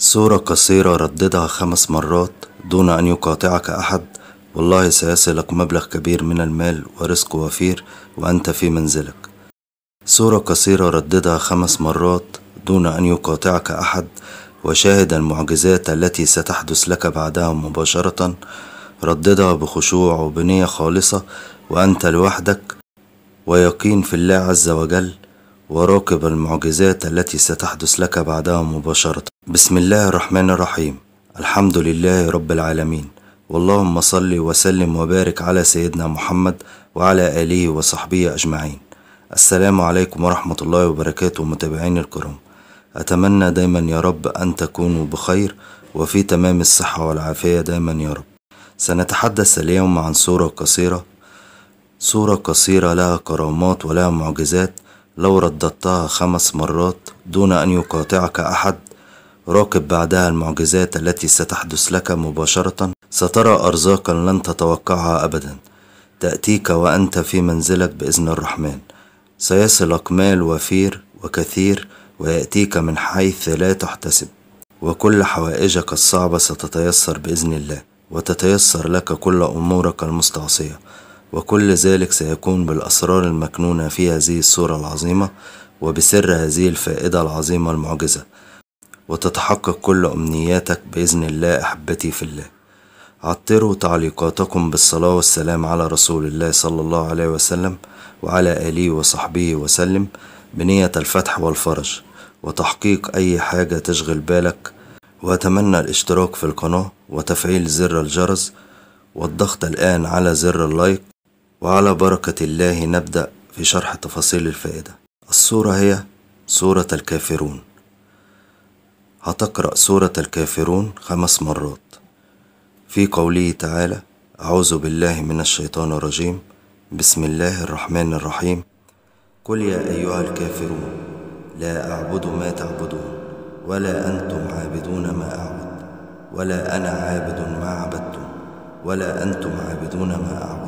صورة قصيرة رددها خمس مرات دون أن يقاطعك أحد والله سيصلك مبلغ كبير من المال ورزق وفير وأنت في منزلك صورة قصيرة رددها خمس مرات دون أن يقاطعك أحد وشاهد المعجزات التي ستحدث لك بعدها مباشرة رددها بخشوع وبنية خالصة وأنت لوحدك ويقين في الله عز وجل وراقب المعجزات التي ستحدث لك بعدها مباشرة بسم الله الرحمن الرحيم الحمد لله رب العالمين واللهم صل وسلم وبارك على سيدنا محمد وعلى آله وصحبه أجمعين السلام عليكم ورحمة الله وبركاته متابعين الكرام أتمنى دايما يا رب أن تكونوا بخير وفي تمام الصحة والعافية دايما يا رب سنتحدث اليوم عن سورة قصيرة سورة قصيرة لها كرامات ولها معجزات لو رددتها خمس مرات دون أن يقاطعك أحد راقب بعدها المعجزات التي ستحدث لك مباشرة سترى أرزاقا لن تتوقعها أبدا تأتيك وأنت في منزلك بإذن الرحمن سيصلك مال وفير وكثير ويأتيك من حيث لا تحتسب وكل حوائجك الصعبة ستتيسر بإذن الله وتتيسر لك كل أمورك المستعصية وكل ذلك سيكون بالأسرار المكنونة في هذه الصورة العظيمة وبسر هذه الفائدة العظيمة المعجزة وتتحقق كل أمنياتك بإذن الله أحبتي في الله عطروا تعليقاتكم بالصلاة والسلام على رسول الله صلى الله عليه وسلم وعلى آله وصحبه وسلم بنية الفتح والفرج وتحقيق أي حاجة تشغل بالك وأتمنى الاشتراك في القناة وتفعيل زر الجرس والضغط الآن على زر اللايك وعلى بركة الله نبدأ في شرح تفاصيل الفائدة الصورة هي سورة الكافرون هتقرأ سورة الكافرون خمس مرات في قوله تعالى أعوذ بالله من الشيطان الرجيم بسم الله الرحمن الرحيم قل يا أيها الكافرون لا أعبد ما تعبدون ولا أنتم عابدون ما أعبد ولا أنا عابد ما عبدتم ولا أنتم عابدون ما أعبد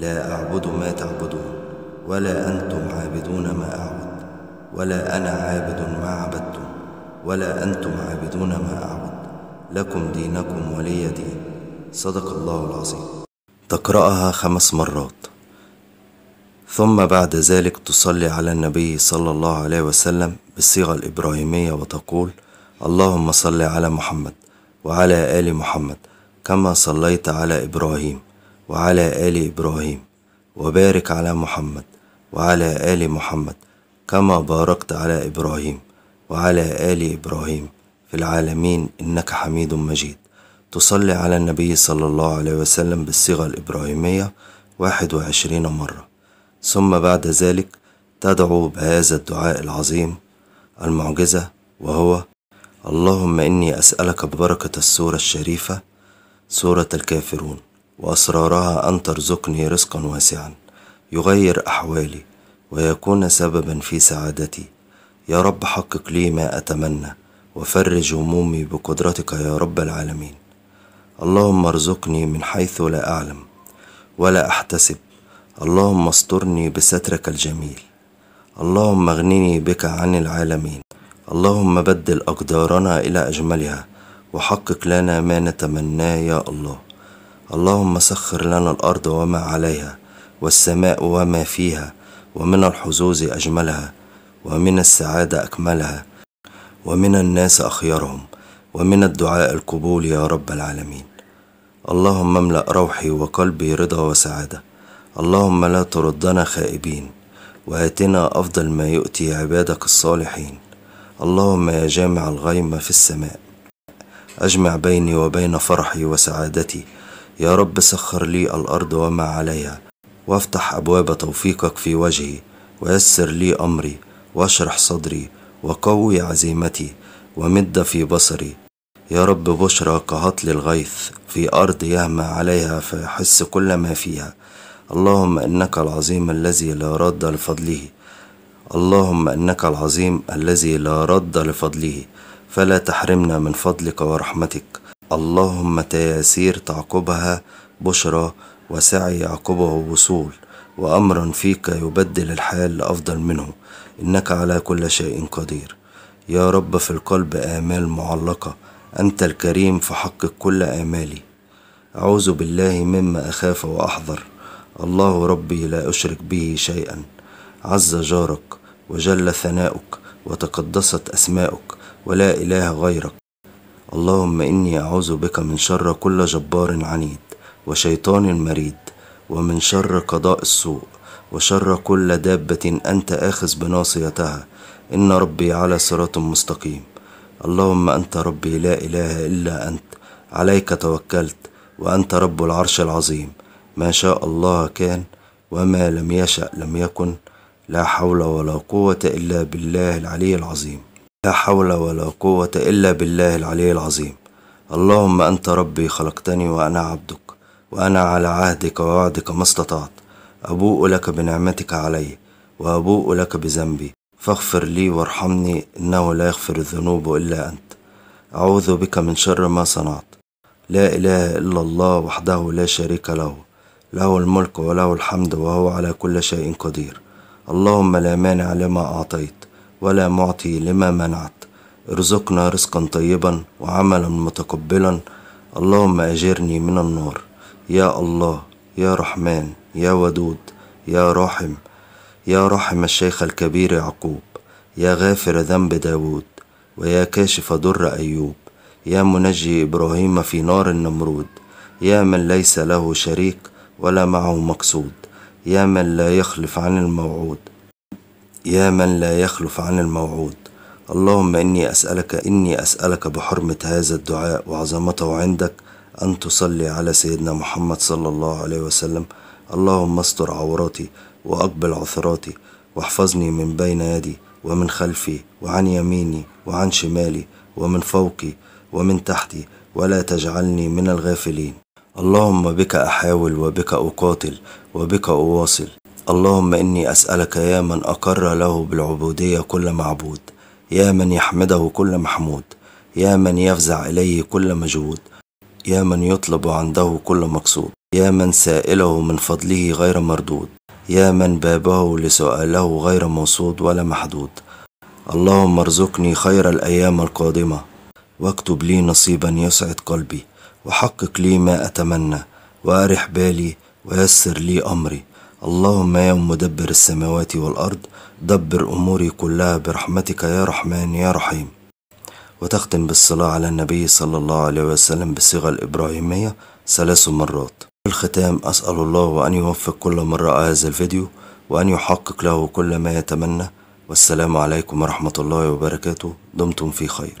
لا أعبد ما تعبدون ولا أنتم عابدون ما أعبد ولا أنا عابد ما عبدتم ولا أنتم عابدون ما أعبد لكم دينكم ولي دين صدق الله العظيم تقرأها خمس مرات ثم بعد ذلك تصلي على النبي صلى الله عليه وسلم بالصيغة الإبراهيمية وتقول اللهم صل على محمد وعلى آل محمد كما صليت على إبراهيم وعلى آل إبراهيم وبارك على محمد وعلى آل محمد كما باركت على إبراهيم وعلى آل إبراهيم في العالمين إنك حميد مجيد تصلي على النبي صلى الله عليه وسلم بالصيغة الإبراهيمية واحد وعشرين مرة ثم بعد ذلك تدعو بهذا الدعاء العظيم المعجزة وهو اللهم إني أسألك ببركة السورة الشريفة سورة الكافرون وأسرارها أن ترزقني رزقا واسعا يغير أحوالي ويكون سببا في سعادتي يا رب حقق لي ما أتمنى وفرج همومي بقدرتك يا رب العالمين اللهم ارزقني من حيث لا أعلم ولا أحتسب اللهم استرني بسترك الجميل اللهم اغنني بك عن العالمين اللهم بدل أقدارنا إلى أجملها وحقق لنا ما نتمناه يا الله اللهم سخر لنا الأرض وما عليها والسماء وما فيها ومن الحظوظ أجملها ومن السعادة أكملها ومن الناس أخيرهم ومن الدعاء القبول يا رب العالمين اللهم املأ روحي وقلبي رضا وسعادة اللهم لا تردنا خائبين وآتنا أفضل ما يؤتي عبادك الصالحين اللهم يا جامع الغيمة في السماء أجمع بيني وبين فرحي وسعادتي يا رب سخر لي الأرض وما عليها وافتح أبواب توفيقك في وجهي ويسر لي أمري واشرح صدري وقوي عزيمتي ومد في بصري يا رب بشرى كهطل الغيث في أرض يهمى عليها فيحس كل ما فيها اللهم إنك العظيم الذي لا رد لفضله اللهم إنك العظيم الذي لا رد لفضله فلا تحرمنا من فضلك ورحمتك اللهم تياسير تعقبها بشرى وسعي يعقبه وصول وأمرا فيك يبدل الحال لأفضل منه إنك على كل شيء قدير يا رب في القلب آمال معلقة أنت الكريم فحقق كل آمالي أعوذ بالله مما أخاف وأحذر الله ربي لا أشرك به شيئا عز جارك وجل ثناؤك وتقدست أسماؤك ولا إله غيرك اللهم إني أعوذ بك من شر كل جبار عنيد وشيطان مريد ومن شر قضاء السوء وشر كل دابة أنت آخذ بناصيتها إن ربي على صراط مستقيم اللهم أنت ربي لا إله إلا أنت عليك توكلت وأنت رب العرش العظيم ما شاء الله كان وما لم يشأ لم يكن لا حول ولا قوة إلا بالله العلي العظيم لا حول ولا قوة إلا بالله العلي العظيم اللهم أنت ربي خلقتني وأنا عبدك وأنا على عهدك ووعدك ما استطعت أبوء لك بنعمتك علي وأبوء لك بذنبي فاغفر لي وارحمني إنه لا يغفر الذنوب إلا أنت أعوذ بك من شر ما صنعت لا إله إلا الله وحده لا شريك له له الملك وله الحمد وهو على كل شيء قدير اللهم لا مانع لما أعطيت ولا معطي لما منعت ارزقنا رزقا طيبا وعملا متقبلا اللهم اجرني من النار يا الله يا رحمن يا ودود يا راحم يا رحم الشيخ الكبير يعقوب يا غافر ذنب داود ويا كاشف در أيوب يا منجي إبراهيم في نار النمرود يا من ليس له شريك ولا معه مقصود يا من لا يخلف عن الموعود يا من لا يخلف عن الموعود اللهم إني أسألك إني أسألك بحرمة هذا الدعاء وعظمته عندك أن تصلي على سيدنا محمد صلى الله عليه وسلم اللهم استر عوراتي وأقبل عثراتي واحفظني من بين يدي ومن خلفي وعن يميني وعن شمالي ومن فوقي ومن تحتي ولا تجعلني من الغافلين اللهم بك أحاول وبك أقاتل وبك أواصل اللهم إني أسألك يا من أقر له بالعبودية كل معبود يا من يحمده كل محمود يا من يفزع إليه كل مجهود يا من يطلب عنده كل مقصود يا من سائله من فضله غير مردود يا من بابه لسؤاله غير موصود ولا محدود اللهم ارزقني خير الأيام القادمة واكتب لي نصيبا يسعد قلبي وحقق لي ما أتمنى وأرح بالي ويسر لي أمري اللهم يا مدبر السماوات والأرض دبر أموري كلها برحمتك يا رحمن يا رحيم وتختم بالصلاة على النبي صلى الله عليه وسلم بالصيغة الإبراهيمية ثلاث مرات في الختام أسأل الله أن يوفق كل من رأى هذا الفيديو وأن يحقق له كل ما يتمنى والسلام عليكم ورحمة الله وبركاته دمتم في خير